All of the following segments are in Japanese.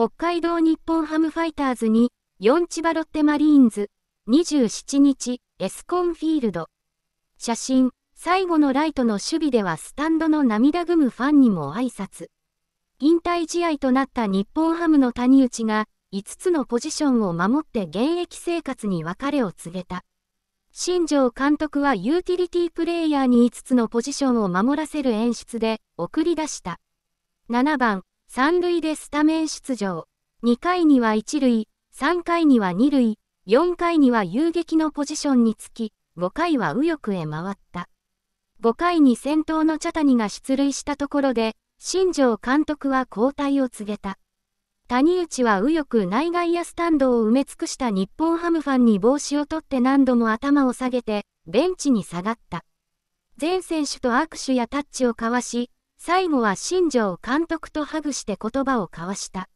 北海道日本ハムファイターズに、4千葉ロッテマリーンズ、27日、エスコンフィールド。写真、最後のライトの守備ではスタンドの涙ぐむファンにも挨拶。引退試合となった日本ハムの谷内が、5つのポジションを守って現役生活に別れを告げた。新庄監督はユーティリティプレイヤーに5つのポジションを守らせる演出で送り出した。7番、3塁でスタメン出場。2回には1塁、3回には2塁、4回には遊撃のポジションにつき、5回は右翼へ回った。5回に先頭の茶谷が出塁したところで、新庄監督は交代を告げた。谷内は右翼内外野スタンドを埋め尽くした日本ハムファンに帽子を取って何度も頭を下げて、ベンチに下がった。全選手と握手やタッチを交わし、最後は新庄監督とハグして言葉を交わした。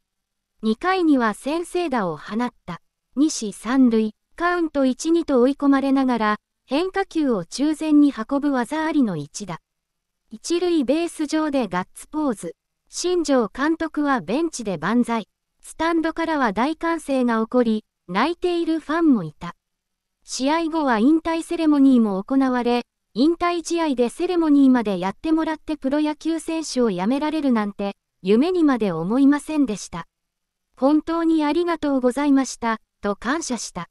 2回には先制打を放った。死三塁、カウント1-2と追い込まれながら、変化球を中前に運ぶ技ありの一打。一塁ベース上でガッツポーズ。新庄監督はベンチで万歳。スタンドからは大歓声が起こり、泣いているファンもいた。試合後は引退セレモニーも行われ、引退試合でセレモニーまでやってもらってプロ野球選手を辞められるなんて、夢にまで思いませんでした。本当にありがとうございました、と感謝した。